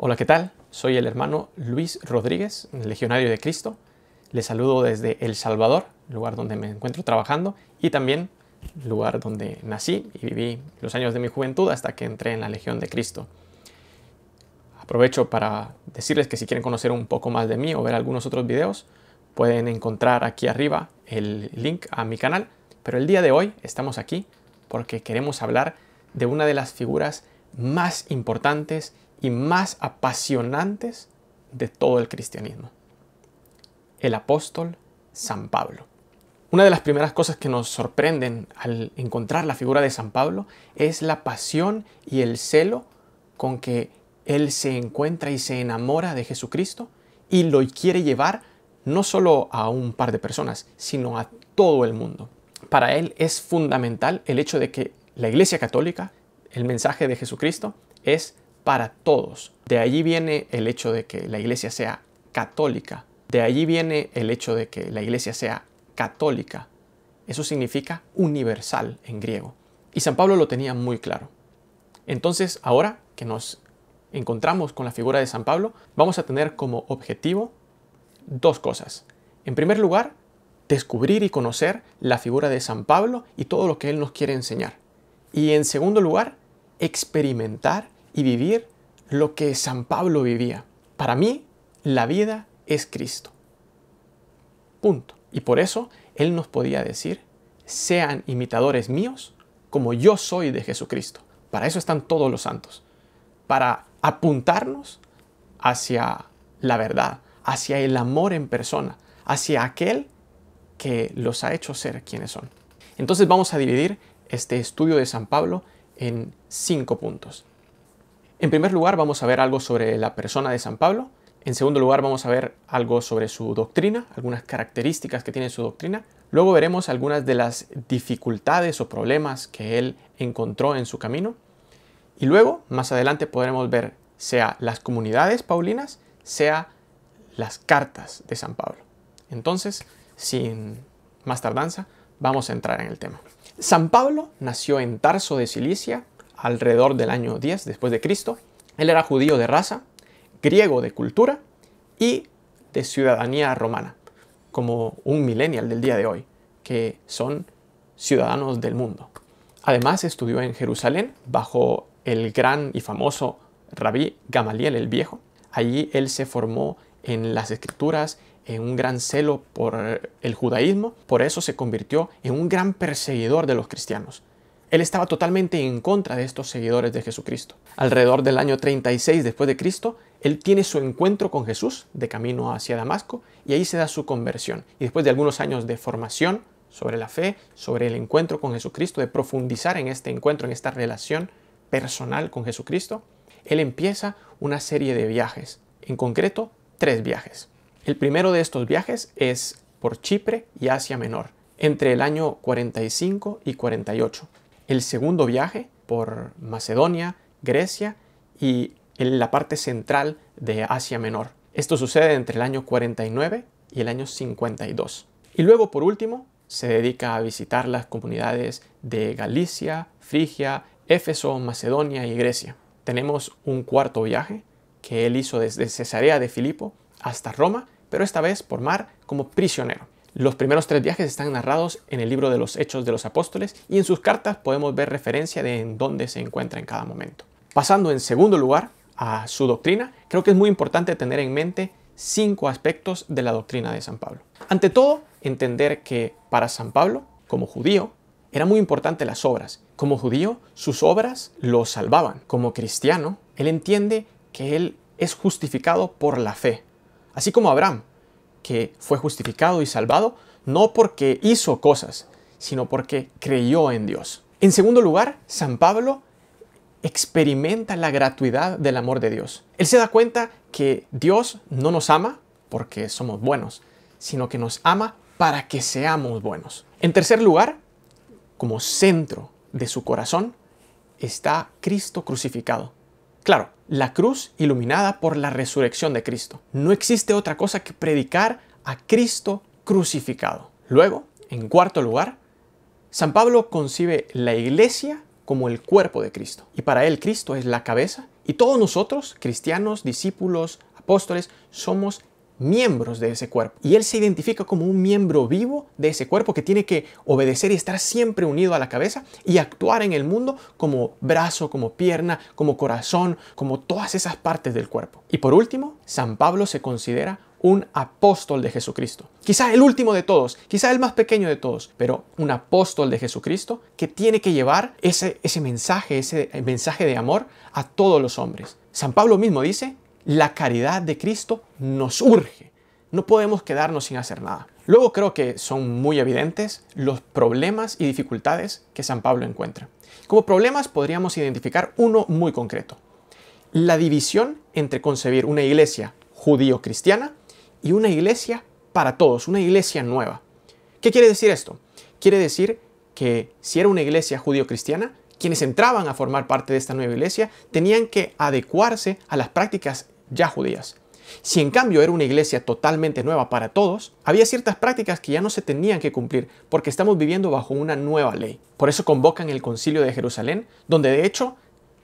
Hola, ¿qué tal? Soy el hermano Luis Rodríguez, legionario de Cristo. Les saludo desde El Salvador, lugar donde me encuentro trabajando, y también lugar donde nací y viví los años de mi juventud hasta que entré en la Legión de Cristo. Aprovecho para decirles que si quieren conocer un poco más de mí o ver algunos otros videos, pueden encontrar aquí arriba el link a mi canal. Pero el día de hoy estamos aquí porque queremos hablar de una de las figuras más importantes y más apasionantes de todo el cristianismo. El apóstol San Pablo. Una de las primeras cosas que nos sorprenden al encontrar la figura de San Pablo es la pasión y el celo con que él se encuentra y se enamora de Jesucristo y lo quiere llevar no solo a un par de personas, sino a todo el mundo. Para él es fundamental el hecho de que la Iglesia Católica, el mensaje de Jesucristo, es para todos. De allí viene el hecho de que la iglesia sea católica. De allí viene el hecho de que la iglesia sea católica. Eso significa universal en griego. Y San Pablo lo tenía muy claro. Entonces, ahora que nos encontramos con la figura de San Pablo, vamos a tener como objetivo dos cosas. En primer lugar, descubrir y conocer la figura de San Pablo y todo lo que él nos quiere enseñar. Y en segundo lugar, experimentar y vivir lo que San Pablo vivía. Para mí, la vida es Cristo. Punto. Y por eso Él nos podía decir, sean imitadores míos como yo soy de Jesucristo. Para eso están todos los santos, para apuntarnos hacia la verdad, hacia el amor en persona, hacia aquel que los ha hecho ser quienes son. Entonces vamos a dividir este estudio de San Pablo en cinco puntos. En primer lugar vamos a ver algo sobre la persona de San Pablo. En segundo lugar vamos a ver algo sobre su doctrina, algunas características que tiene su doctrina. Luego veremos algunas de las dificultades o problemas que él encontró en su camino. Y luego, más adelante, podremos ver sea las comunidades paulinas, sea las cartas de San Pablo. Entonces, sin más tardanza, vamos a entrar en el tema. San Pablo nació en Tarso de Cilicia alrededor del año 10 después de Cristo. Él era judío de raza, griego de cultura y de ciudadanía romana, como un millennial del día de hoy, que son ciudadanos del mundo. Además estudió en Jerusalén bajo el gran y famoso rabí Gamaliel el Viejo. Allí él se formó en las escrituras, en un gran celo por el judaísmo, por eso se convirtió en un gran perseguidor de los cristianos. Él estaba totalmente en contra de estos seguidores de Jesucristo. Alrededor del año 36 después de Cristo, él tiene su encuentro con Jesús de camino hacia Damasco y ahí se da su conversión. Y después de algunos años de formación sobre la fe, sobre el encuentro con Jesucristo, de profundizar en este encuentro, en esta relación personal con Jesucristo, él empieza una serie de viajes, en concreto tres viajes. El primero de estos viajes es por Chipre y Asia Menor, entre el año 45 y 48 el segundo viaje por Macedonia, Grecia y en la parte central de Asia Menor. Esto sucede entre el año 49 y el año 52. Y luego, por último, se dedica a visitar las comunidades de Galicia, Frigia, Éfeso, Macedonia y Grecia. Tenemos un cuarto viaje que él hizo desde Cesarea de Filipo hasta Roma, pero esta vez por mar como prisionero. Los primeros tres viajes están narrados en el libro de los Hechos de los Apóstoles y en sus cartas podemos ver referencia de en dónde se encuentra en cada momento. Pasando en segundo lugar a su doctrina, creo que es muy importante tener en mente cinco aspectos de la doctrina de San Pablo. Ante todo, entender que para San Pablo, como judío, era muy importante las obras. Como judío, sus obras lo salvaban. Como cristiano, él entiende que él es justificado por la fe. Así como Abraham, que fue justificado y salvado no porque hizo cosas, sino porque creyó en Dios. En segundo lugar, San Pablo experimenta la gratuidad del amor de Dios. Él se da cuenta que Dios no nos ama porque somos buenos, sino que nos ama para que seamos buenos. En tercer lugar, como centro de su corazón, está Cristo crucificado. Claro, la cruz iluminada por la resurrección de Cristo. No existe otra cosa que predicar a Cristo crucificado. Luego, en cuarto lugar, San Pablo concibe la iglesia como el cuerpo de Cristo. Y para él Cristo es la cabeza y todos nosotros, cristianos, discípulos, apóstoles, somos miembros de ese cuerpo. Y él se identifica como un miembro vivo de ese cuerpo que tiene que obedecer y estar siempre unido a la cabeza y actuar en el mundo como brazo, como pierna, como corazón, como todas esas partes del cuerpo. Y por último, San Pablo se considera un apóstol de Jesucristo. Quizá el último de todos, quizá el más pequeño de todos, pero un apóstol de Jesucristo que tiene que llevar ese, ese mensaje, ese mensaje de amor a todos los hombres. San Pablo mismo dice la caridad de Cristo nos urge. No podemos quedarnos sin hacer nada. Luego creo que son muy evidentes los problemas y dificultades que San Pablo encuentra. Como problemas podríamos identificar uno muy concreto. La división entre concebir una iglesia judío-cristiana y una iglesia para todos, una iglesia nueva. ¿Qué quiere decir esto? Quiere decir que si era una iglesia judío-cristiana, quienes entraban a formar parte de esta nueva iglesia tenían que adecuarse a las prácticas ya judías. Si en cambio era una iglesia totalmente nueva para todos, había ciertas prácticas que ya no se tenían que cumplir porque estamos viviendo bajo una nueva ley. Por eso convocan el concilio de Jerusalén, donde de hecho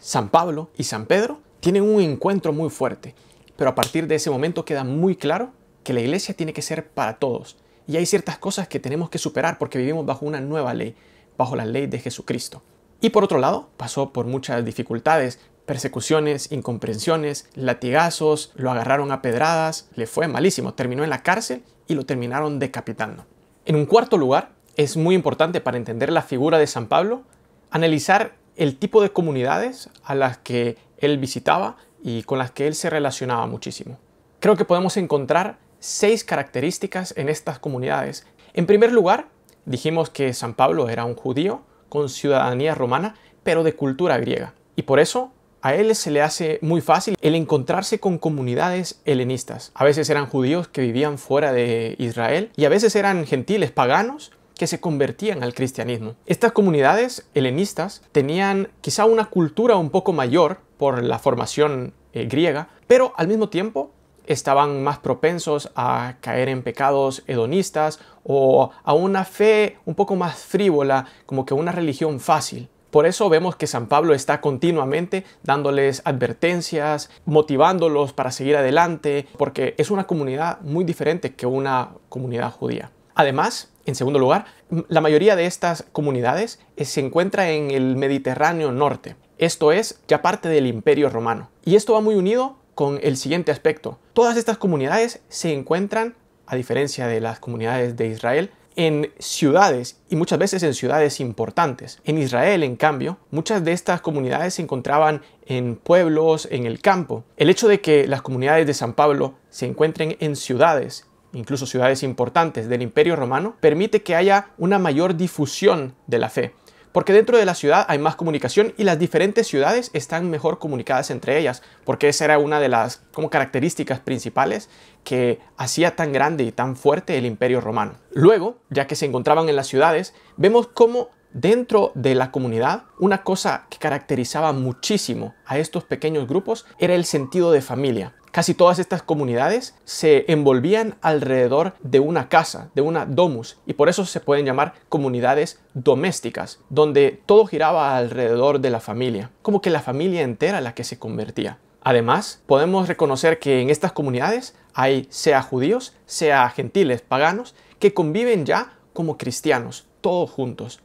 San Pablo y San Pedro tienen un encuentro muy fuerte. Pero a partir de ese momento queda muy claro que la iglesia tiene que ser para todos. Y hay ciertas cosas que tenemos que superar porque vivimos bajo una nueva ley, bajo la ley de Jesucristo. Y por otro lado, pasó por muchas dificultades, persecuciones, incomprensiones, latigazos, lo agarraron a pedradas, le fue malísimo, terminó en la cárcel y lo terminaron decapitando. En un cuarto lugar, es muy importante para entender la figura de San Pablo, analizar el tipo de comunidades a las que él visitaba y con las que él se relacionaba muchísimo. Creo que podemos encontrar seis características en estas comunidades. En primer lugar, dijimos que San Pablo era un judío con ciudadanía romana, pero de cultura griega. Y por eso a él se le hace muy fácil el encontrarse con comunidades helenistas. A veces eran judíos que vivían fuera de Israel y a veces eran gentiles paganos que se convertían al cristianismo. Estas comunidades helenistas tenían quizá una cultura un poco mayor por la formación eh, griega, pero al mismo tiempo estaban más propensos a caer en pecados hedonistas o a una fe un poco más frívola, como que una religión fácil. Por eso vemos que San Pablo está continuamente dándoles advertencias, motivándolos para seguir adelante, porque es una comunidad muy diferente que una comunidad judía. Además, en segundo lugar, la mayoría de estas comunidades eh, se encuentra en el Mediterráneo norte, esto es, ya parte del Imperio Romano. Y esto va muy unido con el siguiente aspecto. Todas estas comunidades se encuentran, a diferencia de las comunidades de Israel, en ciudades y muchas veces en ciudades importantes. En Israel, en cambio, muchas de estas comunidades se encontraban en pueblos, en el campo. El hecho de que las comunidades de San Pablo se encuentren en ciudades incluso ciudades importantes del Imperio Romano, permite que haya una mayor difusión de la fe porque dentro de la ciudad hay más comunicación y las diferentes ciudades están mejor comunicadas entre ellas, porque esa era una de las como características principales que hacía tan grande y tan fuerte el imperio romano. Luego, ya que se encontraban en las ciudades, vemos cómo dentro de la comunidad una cosa que caracterizaba muchísimo a estos pequeños grupos era el sentido de familia. Casi todas estas comunidades se envolvían alrededor de una casa, de una domus, y por eso se pueden llamar comunidades domésticas, donde todo giraba alrededor de la familia, como que la familia entera la que se convertía. Además, podemos reconocer que en estas comunidades hay sea judíos, sea gentiles, paganos, que conviven ya como cristianos, todos juntos.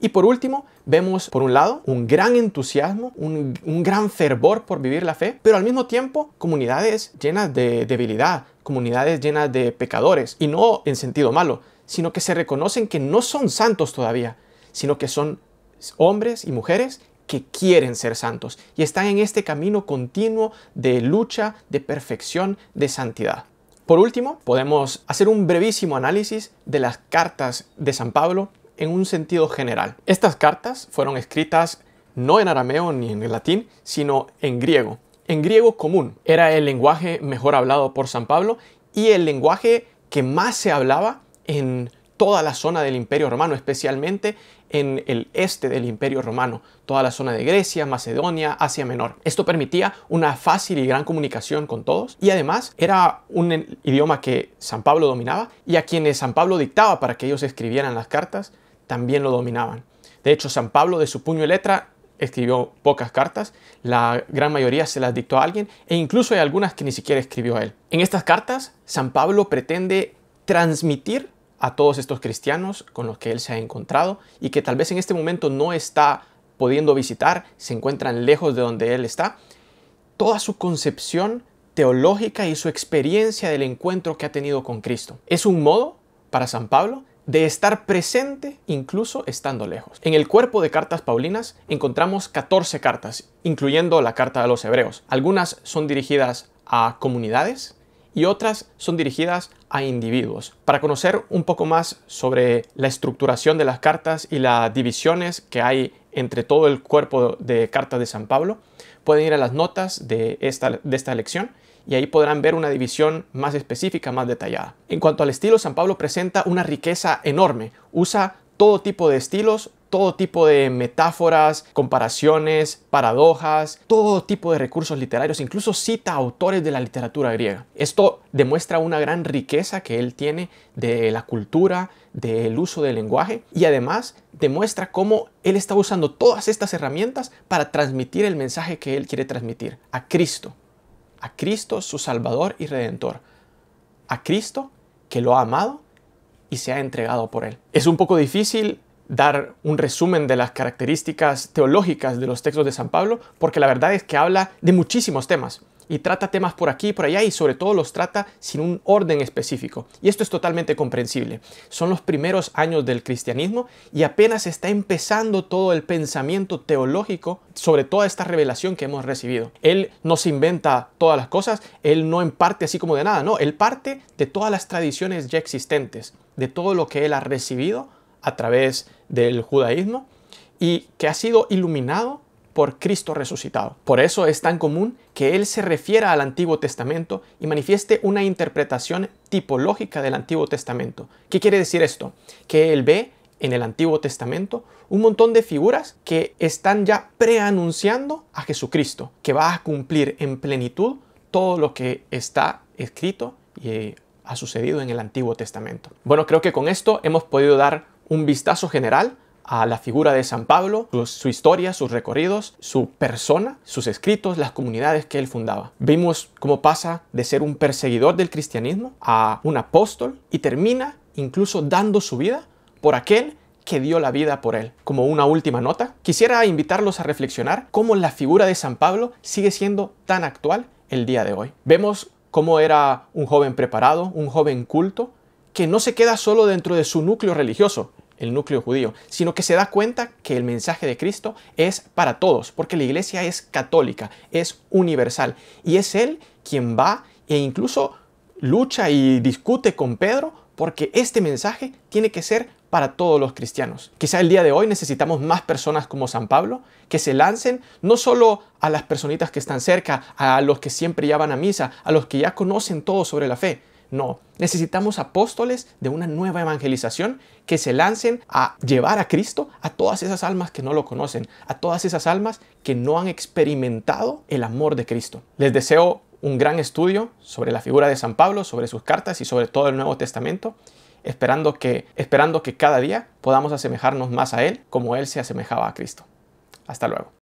Y por último, vemos por un lado un gran entusiasmo, un, gran fervor por vivir la fe, pero al mismo tiempo comunidades llenas de debilidad, comunidades llenas de pecadores, y no en sentido malo, sino que se reconocen que no son santos todavía, sino que son hombres y mujeres que quieren ser santos y están en este camino continuo de lucha, de perfección, de santidad. Por último, podemos hacer un brevísimo análisis de las cartas de San Pablo en un sentido general. Estas cartas fueron escritas no en arameo ni en latín, sino en griego. En griego común era el lenguaje mejor hablado por San Pablo y el lenguaje que más se hablaba en toda la zona del Imperio Romano, especialmente en el este del Imperio Romano, toda la zona de Grecia, Macedonia, Asia Menor. Esto permitía una fácil y gran comunicación con todos y además era un idioma que San Pablo dominaba y a quienes San Pablo dictaba para que ellos escribieran las cartas también lo dominaban. De hecho, San Pablo de su puño y letra escribió pocas cartas, la gran mayoría se las dictó a alguien e incluso hay algunas que ni siquiera escribió él. En estas cartas, San Pablo pretende transmitir a todos estos cristianos con los que él se ha encontrado y que tal vez en este momento no está pudiendo visitar, se encuentran lejos de donde él está, toda su concepción teológica y su experiencia del encuentro que ha tenido con Cristo. Es un modo para San Pablo de estar presente incluso estando lejos. En el cuerpo de cartas Paulinas encontramos 14 cartas, incluyendo la carta a los hebreos. Algunas son dirigidas a comunidades y otras son dirigidas a individuos. Para conocer un poco más sobre la estructuración de las cartas y las divisiones que hay entre todo el cuerpo de cartas de San Pablo, pueden ir a las notas de esta, de esta lección y ahí podrán ver una división más específica, más detallada. En cuanto al estilo, San Pablo presenta una riqueza enorme. Usa todo tipo de estilos, todo tipo de metáforas, comparaciones, paradojas, todo tipo de recursos literarios, incluso cita autores de la literatura griega. Esto demuestra una gran riqueza que él tiene de la cultura, del uso del lenguaje y además demuestra cómo él está usando todas estas herramientas para transmitir el mensaje que él quiere transmitir a Cristo a Cristo su Salvador y Redentor, a Cristo que lo ha amado y se ha entregado por él. Es un poco difícil dar un resumen de las características teológicas de los textos de San Pablo, porque la verdad es que habla de muchísimos temas y trata temas por aquí y por allá y sobre todo los trata sin un orden específico. Y esto es totalmente comprensible. Son los primeros años del cristianismo y apenas está empezando todo el pensamiento teológico sobre toda esta revelación que hemos recibido. Él no se inventa todas las cosas, él no en parte así como de nada, no, él parte de todas las tradiciones ya existentes, de todo lo que él ha recibido a través del judaísmo y que ha sido iluminado por Cristo resucitado. Por eso es tan común que él se refiera al Antiguo Testamento y manifieste una interpretación tipológica del Antiguo Testamento. ¿Qué quiere decir esto? Que él ve en el Antiguo Testamento un montón de figuras que están ya preanunciando a Jesucristo, que va a cumplir en plenitud todo lo que está escrito y eh, ha sucedido en el Antiguo Testamento. Bueno, creo que con esto hemos podido dar un vistazo general a la figura de San Pablo, su, historia, sus recorridos, su persona, sus escritos, las comunidades que él fundaba. Vimos cómo pasa de ser un perseguidor del cristianismo a un apóstol y termina incluso dando su vida por aquel que dio la vida por él. Como una última nota, quisiera invitarlos a reflexionar cómo la figura de San Pablo sigue siendo tan actual el día de hoy. Vemos cómo era un joven preparado, un joven culto, que no se queda solo dentro de su núcleo religioso, el núcleo judío, sino que se da cuenta que el mensaje de Cristo es para todos, porque la iglesia es católica, es universal, y es Él quien va e incluso lucha y discute con Pedro porque este mensaje tiene que ser para todos los cristianos. Quizá el día de hoy necesitamos más personas como San Pablo que se lancen no solo a las personitas que están cerca, a los que siempre ya van a misa, a los que ya conocen todo sobre la fe, no, necesitamos apóstoles de una nueva evangelización que se lancen a llevar a Cristo a todas esas almas que no lo conocen, a todas esas almas que no han experimentado el amor de Cristo. Les deseo un gran estudio sobre la figura de San Pablo, sobre sus cartas y sobre todo el Nuevo Testamento, esperando que, esperando que cada día podamos asemejarnos más a Él como Él se asemejaba a Cristo. Hasta luego.